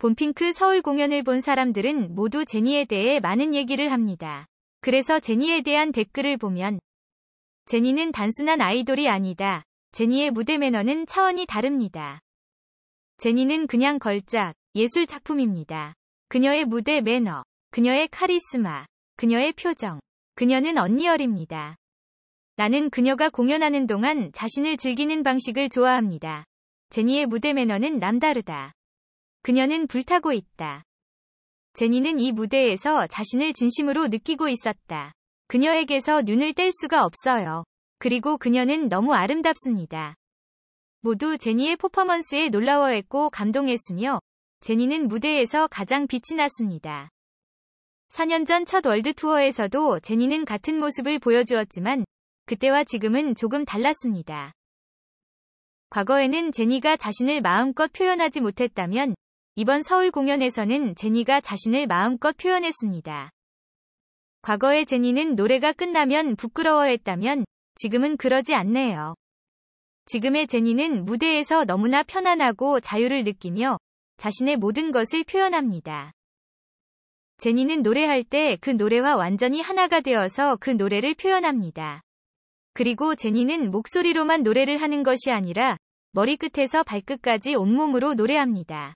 본핑크 서울 공연을 본 사람들은 모두 제니에 대해 많은 얘기를 합니다. 그래서 제니에 대한 댓글을 보면 제니는 단순한 아이돌이 아니다. 제니의 무대 매너는 차원이 다릅니다. 제니는 그냥 걸작, 예술 작품입니다. 그녀의 무대 매너, 그녀의 카리스마, 그녀의 표정, 그녀는 언니얼입니다. 나는 그녀가 공연하는 동안 자신을 즐기는 방식을 좋아합니다. 제니의 무대 매너는 남다르다. 그녀는 불타고 있다. 제니는 이 무대에서 자신을 진심으로 느끼고 있었다. 그녀에게서 눈을 뗄 수가 없어요. 그리고 그녀는 너무 아름답습니다. 모두 제니의 퍼포먼스에 놀라워했고 감동했으며 제니는 무대에서 가장 빛이 났습니다. 4년 전 첫 월드 투어에서도 제니는 같은 모습을 보여주었지만 그때와 지금은 조금 달랐습니다. 과거에는 제니가 자신을 마음껏 표현하지 못했다면 이번 서울 공연에서는 제니가 자신을 마음껏 표현했습니다. 과거의 제니는 노래가 끝나면 부끄러워했다면 지금은 그러지 않네요. 지금의 제니는 무대에서 너무나 편안하고 자유를 느끼며 자신의 모든 것을 표현합니다. 제니는 노래할 때 그 노래와 완전히 하나가 되어서 그 노래를 표현합니다. 그리고 제니는 목소리로만 노래를 하는 것이 아니라 머리끝에서 발끝까지 온몸으로 노래합니다.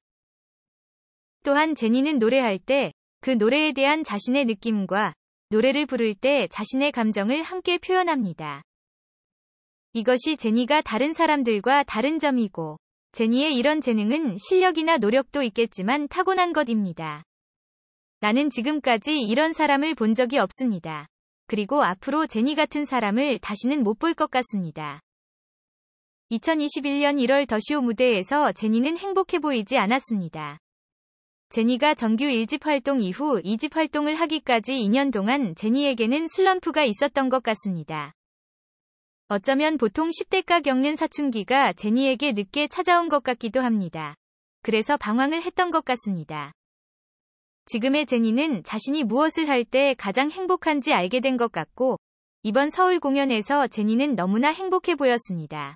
또한 제니는 노래할 때 그 노래에 대한 자신의 느낌과 노래를 부를 때 자신의 감정을 함께 표현합니다. 이것이 제니가 다른 사람들과 다른 점이고 제니의 이런 재능은 실력이나 노력도 있겠지만 타고난 것입니다. 나는 지금까지 이런 사람을 본 적이 없습니다. 그리고 앞으로 제니 같은 사람을 다시는 못 볼 것 같습니다. 2021년 1월 더쇼 무대에서 제니는 행복해 보이지 않았습니다. 제니가 정규 1집 활동 이후 2집 활동을 하기까지 2년 동안 제니에게는 슬럼프가 있었던 것 같습니다. 어쩌면 보통 10대가 겪는 사춘기가 제니에게 늦게 찾아온 것 같기도 합니다. 그래서 방황을 했던 것 같습니다. 지금의 제니는 자신이 무엇을 할 때 가장 행복한지 알게 된 것 같고, 이번 서울 공연에서 제니는 너무나 행복해 보였습니다.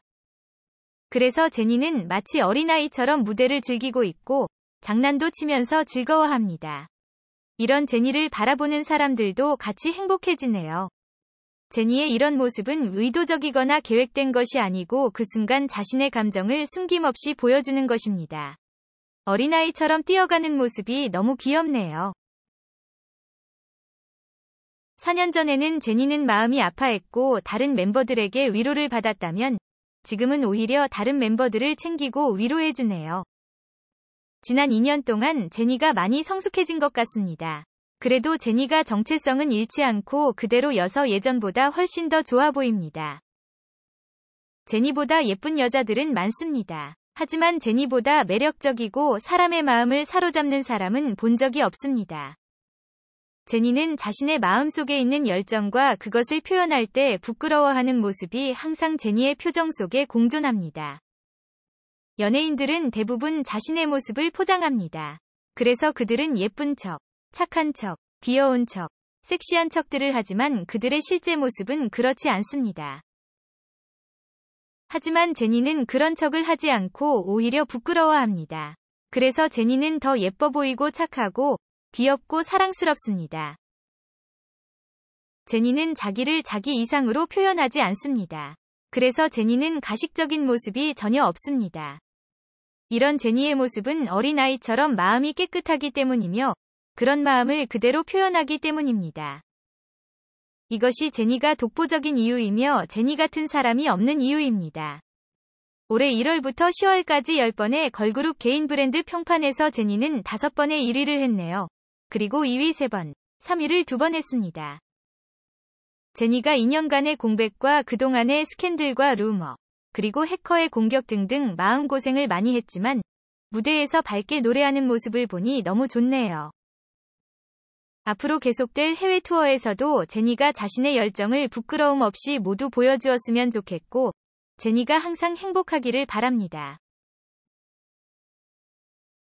그래서 제니는 마치 어린아이처럼 무대를 즐기고 있고, 장난도 치면서 즐거워합니다. 이런 제니를 바라보는 사람들도 같이 행복해지네요. 제니의 이런 모습은 의도적이거나 계획된 것이 아니고 그 순간 자신의 감정을 숨김없이 보여주는 것입니다. 어린아이처럼 뛰어가는 모습이 너무 귀엽네요. 4년 전에는 제니는 마음이 아파했고 다른 멤버들에게 위로를 받았다면 지금은 오히려 다른 멤버들을 챙기고 위로해주네요. 지난 2년 동안 제니가 많이 성숙해진 것 같습니다. 그래도 제니가 정체성은 잃지 않고 그대로 여서 예전보다 훨씬 더 좋아 보입니다. 제니보다 예쁜 여자들은 많습니다. 하지만 제니보다 매력적이고 사람의 마음을 사로잡는 사람은 본 적이 없습니다. 제니는 자신의 마음속에 있는 열정과 그것을 표현할 때 부끄러워하는 모습이 항상 제니의 표정 속에 공존합니다. 연예인들은 대부분 자신의 모습을 포장합니다. 그래서 그들은 예쁜 척, 착한 척, 귀여운 척, 섹시한 척들을 하지만 그들의 실제 모습은 그렇지 않습니다. 하지만 제니는 그런 척을 하지 않고 오히려 부끄러워합니다. 그래서 제니는 더 예뻐 보이고 착하고 귀엽고 사랑스럽습니다. 제니는 자기를 자기 이상으로 표현하지 않습니다. 그래서 제니는 가식적인 모습이 전혀 없습니다. 이런 제니의 모습은 어린아이처럼 마음이 깨끗하기 때문이며 그런 마음을 그대로 표현하기 때문입니다. 이것이 제니가 독보적인 이유이며 제니 같은 사람이 없는 이유입니다. 올해 1월부터 10월까지 10번의 걸그룹 개인 브랜드 평판에서 제니는 5번의 1위를 했네요. 그리고 2위 3번, 3위를 2번 했습니다. 제니가 2년간의 공백과 그동안의 스캔들과 루머, 그리고 해커의 공격 등등 마음고생을 많이 했지만 무대에서 밝게 노래하는 모습을 보니 너무 좋네요. 앞으로 계속될 해외 투어에서도 제니가 자신의 열정을 부끄러움 없이 모두 보여주었으면 좋겠고, 제니가 항상 행복하기를 바랍니다.